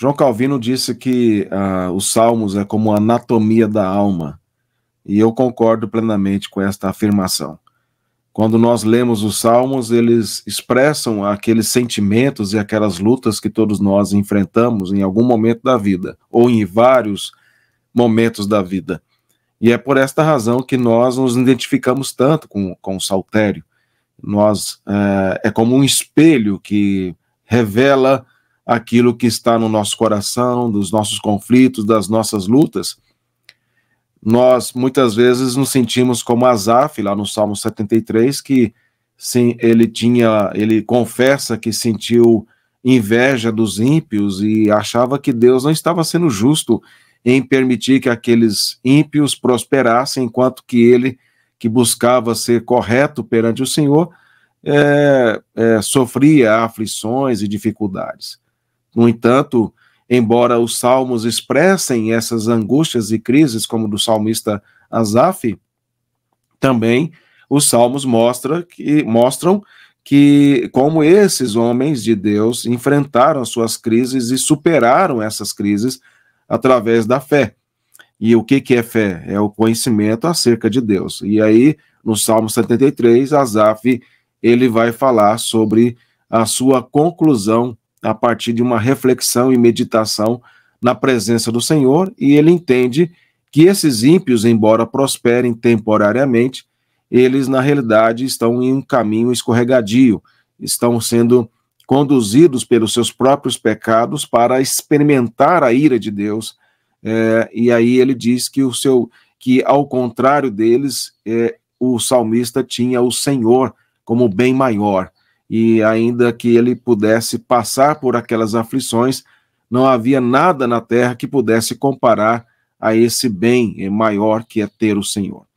João Calvino disse que ah, os salmos é como a anatomia da alma, e eu concordo plenamente com esta afirmação. Quando nós lemos os salmos, eles expressam aqueles sentimentos e aquelas lutas que todos nós enfrentamos em algum momento da vida, ou em vários momentos da vida. E é por esta razão que nós nos identificamos tanto com, com o saltério. Nós, é, é como um espelho que revela aquilo que está no nosso coração, dos nossos conflitos, das nossas lutas. Nós muitas vezes nos sentimos como Azaf lá no Salmo 73, que sim, ele tinha, ele confessa que sentiu inveja dos ímpios e achava que Deus não estava sendo justo em permitir que aqueles ímpios prosperassem, enquanto que ele, que buscava ser correto perante o Senhor, é, é, sofria aflições e dificuldades. No entanto, embora os salmos expressem essas angústias e crises, como do salmista Asaf, também os salmos mostra que, mostram que como esses homens de Deus enfrentaram suas crises e superaram essas crises através da fé. E o que, que é fé? É o conhecimento acerca de Deus. E aí, no Salmo 73, Asaf, ele vai falar sobre a sua conclusão a partir de uma reflexão e meditação na presença do Senhor, e ele entende que esses ímpios, embora prosperem temporariamente, eles na realidade estão em um caminho escorregadio, estão sendo conduzidos pelos seus próprios pecados para experimentar a ira de Deus. É, e aí ele diz que o seu que ao contrário deles, é, o salmista tinha o Senhor como bem maior e ainda que ele pudesse passar por aquelas aflições, não havia nada na terra que pudesse comparar a esse bem maior que é ter o Senhor.